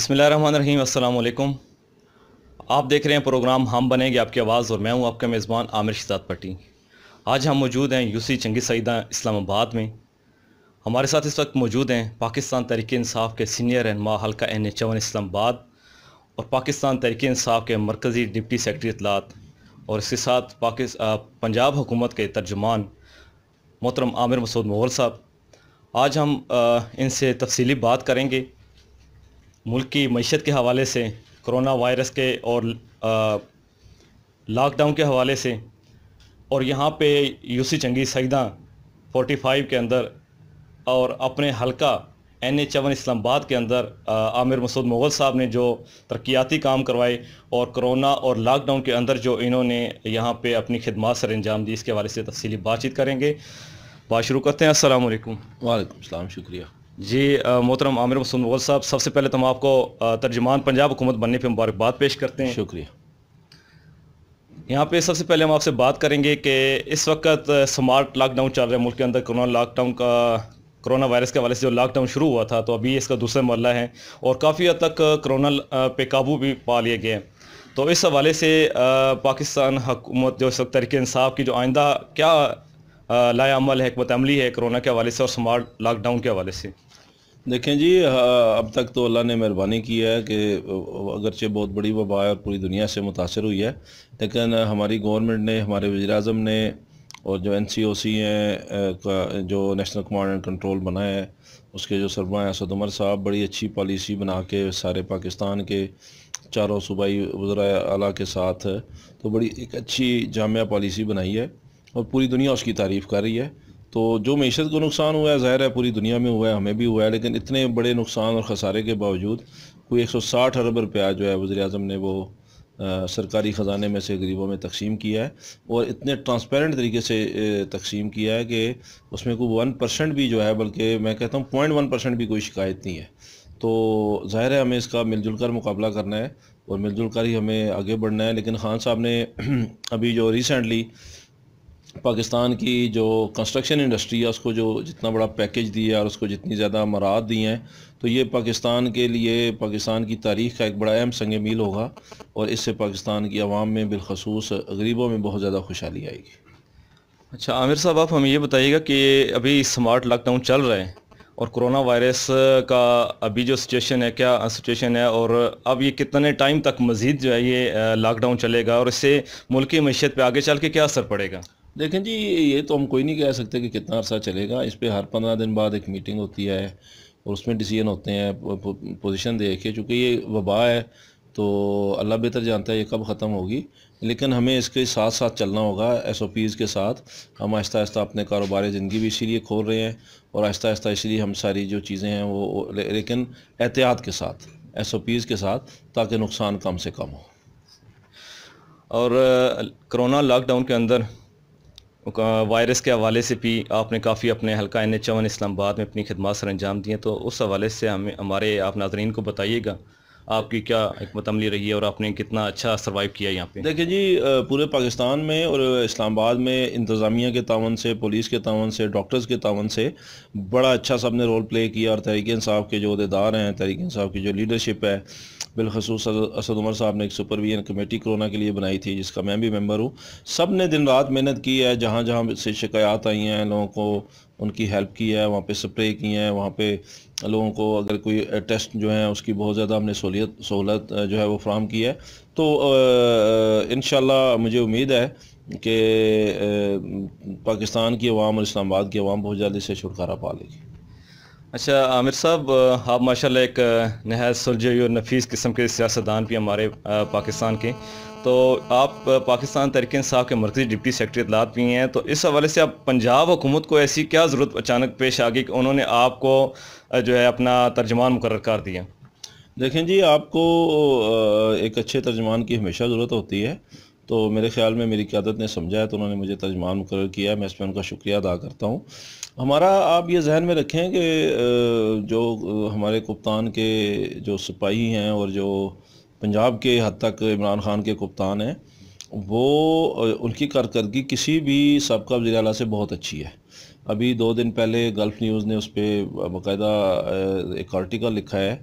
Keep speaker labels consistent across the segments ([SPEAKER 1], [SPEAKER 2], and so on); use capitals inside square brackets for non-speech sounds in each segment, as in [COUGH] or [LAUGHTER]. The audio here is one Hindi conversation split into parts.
[SPEAKER 1] बिसमीम अल्लाम आप देख रहे हैं प्रोग्राम हम बनेंगे आपकी आवाज़ और मैं हूं आपका मेज़बान आमिर शहजाद पट्टी आज हम मौजूद हैं यूसी चंगी सईदा इस्लामाबाद में हमारे साथ इस वक्त मौजूद हैं पाकिस्तान तरीके इंसाफ के सीनियर रहनमा हल्का एन एच चवन इस्लामाबाद और पाकिस्तान तरीके इंसाफ के मरकज़ी डिप्टी सेक्रटरी इतलात और इसके साथ पाकिस् पंजाब हुकूमत के तर्जुमान मोहतरम आमिर मसूद मोहल साहब आज हम इनसे तफसीली बात करेंगे मुल्क की मीशत के हवाले से कोरोना वायरस के और लॉकडाउन के हवाले से और यहाँ पे यूसी चंगी सईदा 45 के अंदर और अपने हलका एन एच एवन इस्लामाबाद के अंदर आमिर मसूद मुग़ल साहब ने जो तरक्याती काम करवाए और कोरोना और लॉकडाउन के अंदर जो इन्होंने यहाँ पे अपनी खिदमत सर अंजाम दी इसके हवाले से तफसली बातचीत करेंगे बात शुरू करते हैं असल वालेकाम शुक्रिया जी मोहतरम आमिर मसूद मुगल साहब सबसे पहले तो हम आपको तर्जमान पंजाब हुकूमत बनने पर मुबारकबाद पेश करते हैं शुक्रिया यहाँ पे सबसे पहले हम आपसे बात करेंगे कि इस वक्त स्मार्ट लॉकडाउन चल रहा है मुल्क के अंदर कोरोना लॉकडाउन का कोरोना वायरस के हवाले से जो लॉकडाउन शुरू हुआ था तो अभी इसका दूसरा मरला है और काफ़ी हद तक कोरोना पे काबू भी पा लिए गए हैं तो इस हवाले से पाकिस्तान हुकूमत जो इस वक्त तरीके इंसाफ की जो आइंदा क्या लायामल है हमत अमली है कोरोना के हवाले से और स्मार्ट लॉकडाउन के हवाले से देखें जी
[SPEAKER 2] अब तक तो अल्लाह ने मेहरबानी की है कि अगरचे बहुत बड़ी वबा है और पूरी दुनिया से मुतासर हुई है लेकिन हमारी गवर्नमेंट ने हमारे वजी अजम ने और जो एन सी ओ सी हैं का जो नेशनल कमांड एंड कंट्रोल बना है उसके जो सरबरा हैं असद उमर साहब बड़ी अच्छी पॉलिसी बना के सारे पाकिस्तान के चारों सूबाई वजरा अला के साथ तो बड़ी एक अच्छी जामिया पॉलिसी बनाई है और पूरी दुनिया उसकी तारीफ़ कर रही है तो जो मीशत को नुकसान हुआ है ज़ाहिर है पूरी दुनिया में हुआ है हमें भी हुआ है लेकिन इतने बड़े नुकसान और खसारे के बावजूद कोई 160 अरब रुपया जो है वज़ी अजम ने वो आ, सरकारी ख़जाने में से गरीबों में तकसीम किया है और इतने ट्रांसपेरेंट तरीके से तकसीम किया है कि उसमें कोई वन परसेंट भी जो है बल्कि मैं कहता हूँ पॉइंट वन परसेंट भी कोई शिकायत नहीं है तो ज़ाहिर है हमें इसका मिलजुल कर मुकाबला करना है और मिलजुल कर ही हमें आगे बढ़ना है लेकिन खान साहब ने [CLEARS THROAT] अभी जो रिसेंटली पाकिस्तान की जो कंस्ट्रक्शन इंडस्ट्री है उसको जो जितना बड़ा पैकेज दिया और उसको जितनी ज़्यादा मराहत दी हैं तो ये पाकिस्तान के लिए पाकिस्तान की तारीख का एक बड़ा अहम संग मील होगा और इससे पाकिस्तान की आवाम में बिलखसूस गरीबों में बहुत ज़्यादा खुशहाली आएगी
[SPEAKER 1] अच्छा आमिर साहब आप हमें ये बताइएगा कि अभी स्मार्ट लॉकडाउन चल रहे हैं और कोरोना वायरस का अभी जो सिचुएशन है क्या सिचुएशन है और अब ये कितने टाइम तक मज़ीद जो है ये लॉकडाउन चलेगा और इससे मुल्क की मीशत पर आगे चल के क्या असर पड़ेगा
[SPEAKER 2] देखें जी ये तो हम कोई नहीं कह सकते कि कितना अर्सा चलेगा इस पर हर पंद्रह दिन बाद एक मीटिंग होती है और उसमें डिसीजन होते हैं पोजीशन देख के चूँकि ये वबा है तो अल्लाह बेहतर जानता है ये कब ख़त्म होगी लेकिन हमें इसके साथ साथ चलना होगा एस ओ पीज़ के साथ हम आहिस्ता आहिस्ता अपने कारोबार ज़िंदगी भी इसीलिए खोल रहे हैं और आहिस्ता आहिस्ता इसलिए हम सारी जो चीज़ें हैं वो लेकिन एहतियात के साथ एस ओ पीज़ के साथ ताकि नुकसान कम से कम हो
[SPEAKER 1] और कोरोना लॉकडाउन के अंदर वायरस के हवाले से भी आपने काफ़ी अपने हल्का एन एच इस्लामाबाद में अपनी खदमात सर अंजाम दिए तो उस हवाले से हमें हमारे आप नाजरन को बताइएगा आपकी क्या हमत अमली रही है और आपने कितना अच्छा सर्वाइव किया यहाँ पे
[SPEAKER 2] देखिए जी पूरे पाकिस्तान में और इस्लामाबाद में इंतज़ामिया के तावन से पुलिस के तावन से डॉक्टर्स के तावन से बड़ा अच्छा सब ने रोल प्ले किया और तहरीक साहब के जो अहदेदार हैं तहरीक साहब की जो लीडरशिप है बिलखसूस असद उमर साहब ने एक सुपरविजन कमेटी कोरोना के लिए बनाई थी जिसका मैं भी मेम्बर हूँ सब ने दिन रात मेहनत की है जहाँ जहाँ से शिकायत आई हैं लोगों को उनकी हेल्प की है वहाँ पे स्प्रे की है वहाँ पे लोगों को अगर कोई टेस्ट जो है उसकी बहुत ज़्यादा हमने सहूलियत सहूलत जो है वो फ्राहम की है तो इन मुझे उम्मीद है कि पाकिस्तान की अवाम और इस्लामाबाद की अवाम बहुत जल्दी से छुटकारा पा लेगी
[SPEAKER 1] अच्छा आमिर साहब आप माशाल्लाह एक नहायत सुलझे और नफीस किस्म के सियासतदान भी हमारे पाकिस्तान के तो आप पाकिस्तान तरीके साहब के मरकजी डिप्टी सेक्रटरी इतलात भी हैं तो इस हवाले से आप पंजाब हुकूमत को ऐसी क्या ज़रूरत अचानक पेश आ गई कि उन्होंने आपको जो है अपना तर्जमान मुकर कर दिया देखें जी आपको एक अच्छे तर्जमान की
[SPEAKER 2] हमेशा ज़रूरत होती है तो मेरे ख्याल में मेरी क्यादत ने समझा है तो उन्होंने मुझे तर्जमान मुकर किया मैं इसमें उनका शुक्रिया अदा करता हूँ हमारा आप ये जहन में रखें कि जो हमारे कप्तान के जो सिपाही हैं और जो पंजाब के हद तक इमरान खान के कप्तान हैं वो उनकी कारकर्दगी किसी भी सबका वजी अला से बहुत अच्छी है अभी दो दिन पहले गल्फ़ न्यूज़ ने उस पर बाकायदा एक आर्टिकल लिखा है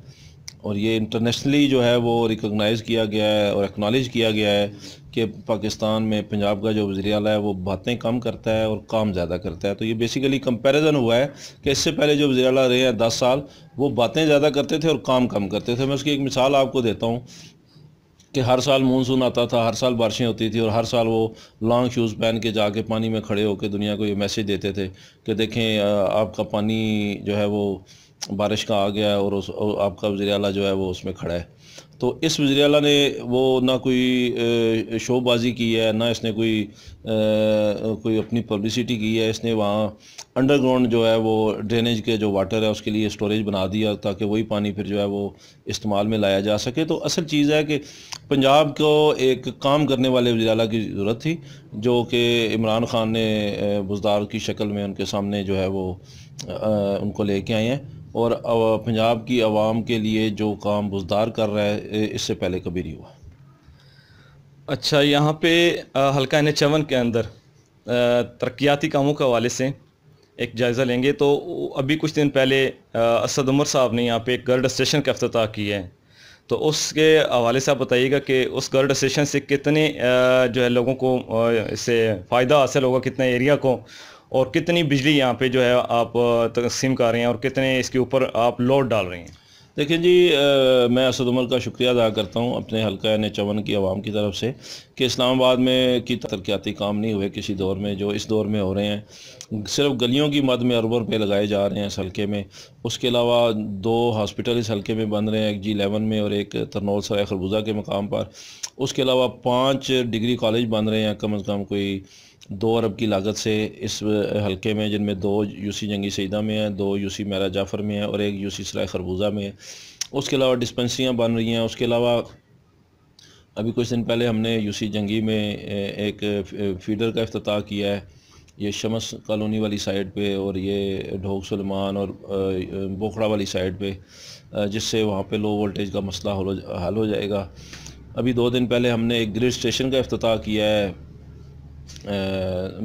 [SPEAKER 2] और ये इंटरनेशनली जो है वो रिकगनाइज़ किया गया है और एक्नॉलेज किया गया है कि पाकिस्तान में पंजाब का जो वजी अला है वो बातें कम करता है और काम ज़्यादा करता है तो ये बेसिकली कंपैरिजन हुआ है कि इससे पहले जो वजी अला रहे हैं दस साल वो बातें ज़्यादा करते थे और काम कम करते थे मैं उसकी एक मिसाल आपको देता हूँ कि हर साल मानसून आता था हर साल बारिशें होती थी और हर साल वो लॉन्ग शूज़ पहन के जाके पानी में खड़े होकर दुनिया को ये मैसेज देते थे कि देखें आपका पानी जो है वो बारिश का आ गया है और उस और आपका वजी अला जो है वो उसमें खड़ा है तो इस वजी अला ने वो ना कोई शोबाजी की है ना इसने कोई आ, कोई अपनी पब्लिसिटी की है इसने वहाँ अंडरग्राउंड जो है वो ड्रेनेज के जो वाटर है उसके लिए स्टोरेज बना दिया ताकि वही पानी फिर जो है वो इस्तेमाल में लाया जा सके तो असल चीज़ है कि पंजाब को एक काम करने वाले वजी अला की ज़रूरत थी जो कि इमरान ख़ान ने बुजदार की शक्ल में उनके सामने जो है वो आ, उनको कर आए हैं और पंजाब की आवाम के लिए जो काम बुजदार कर रहा है इससे पहले कभी नहीं हुआ
[SPEAKER 1] अच्छा यहाँ पे हल्का एन चवन के अंदर तरक्याती कामों के हवाले से एक जायज़ा लेंगे तो अभी कुछ दिन पहले असद उमर साहब ने यहाँ पे एक गर्ड स्टेशन का अफ्ताह किया है तो उसके हवाले से आप बताइएगा कि उस गर्ड स्टेशन से कितने जो है लोगों को इससे फ़ायदा हासिल होगा कितने एरिया को और कितनी बिजली यहाँ पे जो है आप तकसीम कर रहे हैं और कितने इसके ऊपर आप लोड डाल रहे हैं
[SPEAKER 2] देखिए जी आ, मैं असद उमर का शुक्रिया अदा करता हूँ अपने हल्का एन चवन की आवाम की तरफ से कि इस्लामाबाद में की तरक्याती काम नहीं हुए किसी दौर में जो इस दौर में हो रहे हैं सिर्फ गलियों की मद में अरबों रुपये लगाए जा रहे हैं इस हल्के में उसके अलावा दो हॉस्पिटल इस हल्के में बन रहे हैं एक जी एलेवन में और एक तरनौल सराय खरबूजा के मकाम पर उसके अलावा पाँच डिग्री कॉलेज बन रहे हैं कम अज़ कम कोई दो अरब की लागत से इस हलके में जिनमें दो यूसी जंगी सईदा में है दो यूसी मेरा जाफ़र में है और एक यूसी सराय खरबूजा में है उसके अलावा डिस्पेंसरियाँ बन रही हैं उसके अलावा अभी कुछ दिन पहले हमने यूसी जंगी में एक फीडर का अफ्ताह किया है ये शमस कॉलोनी वाली साइड पे और ये ढोक सलमान और बोखड़ा वाली साइड पे जिससे वहाँ पे लो वोल्टेज का मसला हल हो जाएगा अभी दो दिन पहले हमने एक ग्रिड स्टेशन का अफ्ताह किया है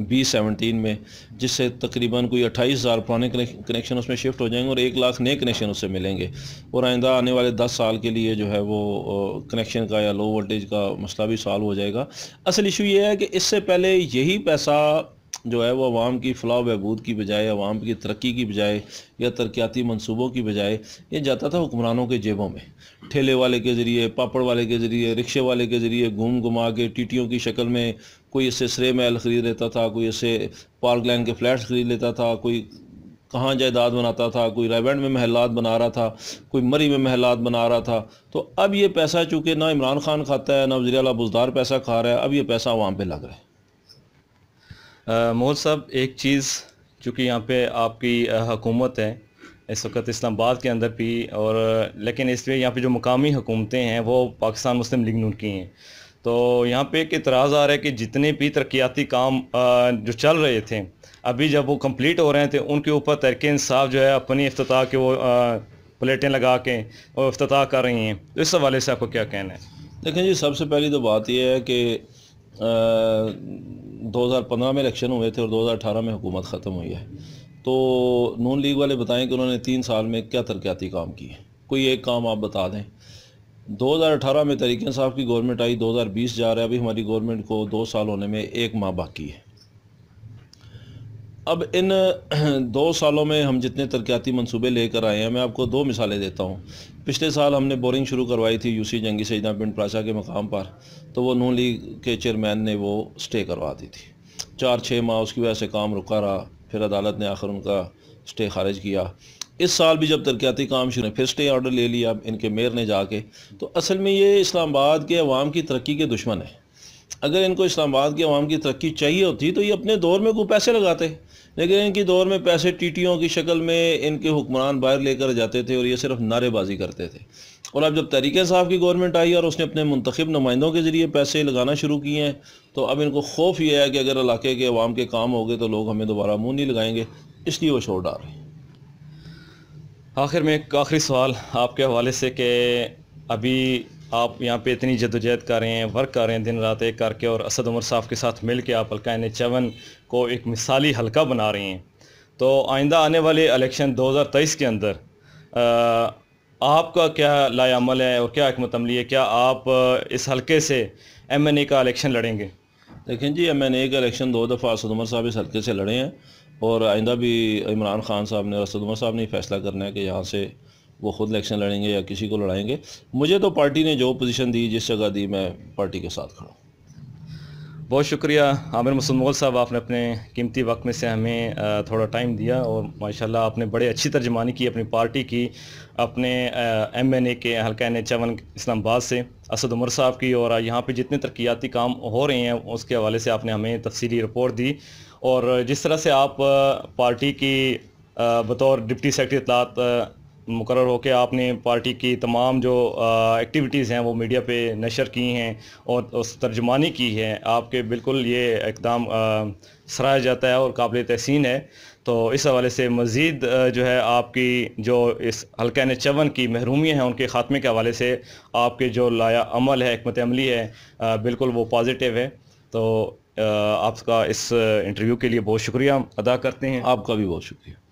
[SPEAKER 2] बी सेवनटीन में जिससे तकरीबन कोई अट्ठाईस हज़ार पुराने कनेक्शन उसमें शिफ्ट हो जाएंगे और एक लाख नए कनेक्शन उससे मिलेंगे और आइंदा आने वाले दस साल के लिए जो है वो कनेक्शन का या लो वोल्टेज का मसला भी सॉल्व हो जाएगा असल इशू ये है कि इससे पहले यही पैसा जो है वो आवाम की फलाह बहबूद की बजाय आवाम की तरक्की की बजाय या तरक्याती मनसूबों की बजाय ये जाता था हुक्मरानों के जेबों में ठेले वाले के ज़रिए पापड़ वाले के ज़रिए रिक्शे वाले के ज़रिए घूम घुमा के टीटियों की शक्ल में कोई इससे सरे महल ख़रीद लेता था कोई इससे पार्क लैंड के फ्लैट्स ख़रीद लेता था कोई कहाँ जायदाद बनाता था कोई रायबैंड में महलात बना रहा था कोई मरी में महलात बना रहा था तो अब ये पैसा चूँकि ना इमरान खान खाता है ना वजी अला बुजदार
[SPEAKER 1] पैसा खा रहा है अब ये पैसा वहाँ पर लग रहा है मोल साहब एक चीज़ चूँकि यहाँ पे आपकी हकूमत है इस वक्त इस्लामाबाद के अंदर भी और लेकिन इसलिए यहाँ पे जो मकामी हुकूमतें हैं वो पाकिस्तान मुस्लिम लीग नून की हैं तो यहाँ पे एक इतराज़ आ रहा है कि जितने भी तरक्याती काम जो चल रहे थे अभी जब वो कम्प्लीट हो रहे थे उनके ऊपर तरक इंसाफ जो है अपनी अफ्ताह के वो प्लेटें लगा के और अफ्ताह कर रही हैं तो इस हवाले से आपको क्या कहना है
[SPEAKER 2] देखें जी सबसे पहली तो बात यह है कि 2015 में इलेक्शन हुए थे और 2018 में हुकूमत ख़त्म हुई है तो नून लीग वाले बताएं कि उन्होंने तीन साल में क्या तरक्याती काम की है कोई एक काम आप बता दें 2018 में तरीके साहब की गवर्नमेंट आई 2020 जा रहा है अभी हमारी गवर्नमेंट को दो साल होने में एक माह बाकी है अब इन [CLEARS THROAT] दो सालों में हम जितने तरक्याती मनसूबे लेकर आए हैं मैं आपको दो मिसालें देता हूँ पिछले साल हमने बोरिंग शुरू करवाई थी यूसी जंगी सजदा पिंड प्राचा के मकाम पर तो वो नून लीग के चेयरमैन ने वो स्टे करवा दी थी चार छः माह उसकी वजह से काम रुका रहा फिर अदालत ने आखिर उनका स्टे खारिज किया इस साल भी जब तरक्याती काम शुरू फिर स्टे ऑर्डर ले लिया इनके मेयर ने जाके तो असल में ये इस्लामाबाद के अवाम की तरक्की के दुश्मन है अगर इनको इस्लामाबाद के आवाम की तरक्की चाहिए होती तो ये अपने दौर में कोई पैसे लगाते लेकिन इनकी दौर में पैसे टीटियों की शक्ल में इनके हुक्मरान बाहर लेकर जाते थे और ये सिर्फ नारेबाजी करते थे और अब जब तहरीक साहब की गवर्नमेंट आई और उसने अपने मंतखब नुमाइंदों के ज़रिए पैसे लगाना शुरू किए हैं तो अब इनको खौफ यह है कि अगर इलाके के अवाम के काम हो गए तो लोग हमें दोबारा मुँह
[SPEAKER 1] नहीं लगाएंगे इसलिए वो शोर डाल रहे हैं आखिर में एक आखिरी सवाल आपके हवाले से कि अभी आप यहाँ पे इतनी जदोजहद कर रहे हैं वर्क कर रहे हैं दिन रात एक करके और असद उमर साहब के साथ मिल के आप हल्का एन चवन को एक मिसाली हल्का बना रहे हैं तो आइंदा आने वाले इलेक्शन दो हज़ार तेईस के अंदर आपका क्या लायामल है और क्या हमत अमली है क्या आप इस हल्के से एम एन ए का इलेक्शन लड़ेंगे देखें जी एम एन ए का इलेक्शन दो दफ़ा असद उमर साहब इस हल्के से लड़े हैं
[SPEAKER 2] और आइंदा भी इमरान खान साहब ने असद उमर साहब ने फैसला करना है कि यहाँ से वो खुद इलेक्शन
[SPEAKER 1] लड़ेंगे या किसी को लड़ाएंगे मुझे तो पार्टी ने जो पोजीशन दी जिस जगह दी मैं पार्टी के साथ खड़ा बहुत शुक्रिया आमिर मोल साहब आपने अपने कीमती वक्त में से हमें थोड़ा टाइम दिया और माशाल्लाह आपने बड़े अच्छी तर्जमानी की अपनी पार्टी की अपने एम एन ए के हल्का एन चवन इस्लामाबाद से असद उमर साहब की और यहाँ पे जितने तरक्याती काम हो रहे हैं उसके हवाले से आपने हमें तफसीली रिपोर्ट दी और जिस तरह से आप पार्टी की बतौर डिप्टी सेक्रटरी इतलात मुकर होकर आपने पार्टी की तमाम जो एक्टिविटीज़ हैं वो मीडिया पे नशर की हैं और उस तर्जमानी की है आपके बिल्कुल ये इकदाम सराहा जाता है और काबिल तहसीन है तो इस हवाले से मज़ीद जो है आपकी जो इस हल्का चवन की महरूमियाँ हैं उनके ख़ात्मे के हवाले से आपके जो लाया अमल है हमत अमली है बिल्कुल वो पॉजिटिव है तो आपका इस इंटरव्यू के लिए बहुत शुक्रिया अदा करते हैं आपका भी बहुत शुक्रिया